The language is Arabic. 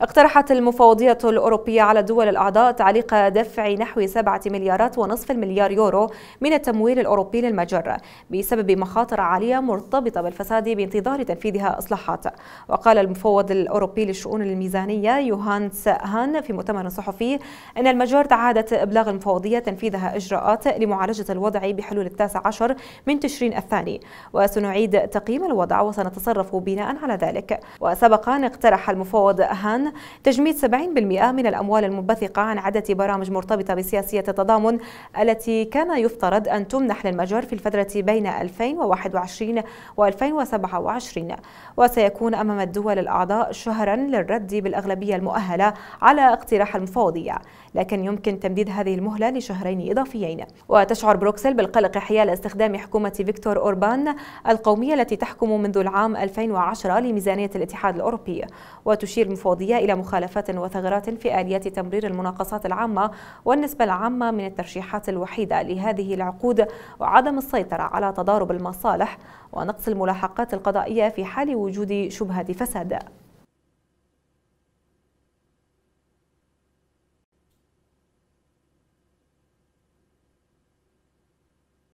اقترحت المفوضية الأوروبية على الدول الأعضاء تعليق دفع نحو سبعة مليارات ونصف المليار يورو من التمويل الأوروبي للمجرة بسبب مخاطر عالية مرتبطة بالفساد بانتظار تنفيذها إصلاحات وقال المفوض الأوروبي للشؤون الميزانية يوهانس هان في مؤتمر صحفي أن المجر تعادت إبلاغ المفوضية تنفيذها إجراءات لمعالجة الوضع بحلول التاسع عشر من تشرين الثاني وسنعيد تقييم الوضع وسنتصرف بناء على ذلك وسبقا اقترح المفوض هان تجميد 70% من الأموال المنبثقة عن عدد برامج مرتبطة بسياسية التضامن التي كان يفترض أن تمنح للمجر في الفترة بين 2021 و 2027 وسيكون أمام الدول الأعضاء شهرا للرد بالأغلبية المؤهلة على اقتراح المفوضية لكن يمكن تمديد هذه المهلة لشهرين إضافيين وتشعر بروكسل بالقلق حيال استخدام حكومة فيكتور أوربان القومية التي تحكم منذ العام 2010 لميزانية الاتحاد الأوروبي وتشير المفوضية إلى مخالفات وثغرات في آليات تمرير المناقصات العامة والنسبة العامة من الترشيحات الوحيدة لهذه العقود وعدم السيطرة على تضارب المصالح ونقص الملاحقات القضائية في حال وجود شبهة فساد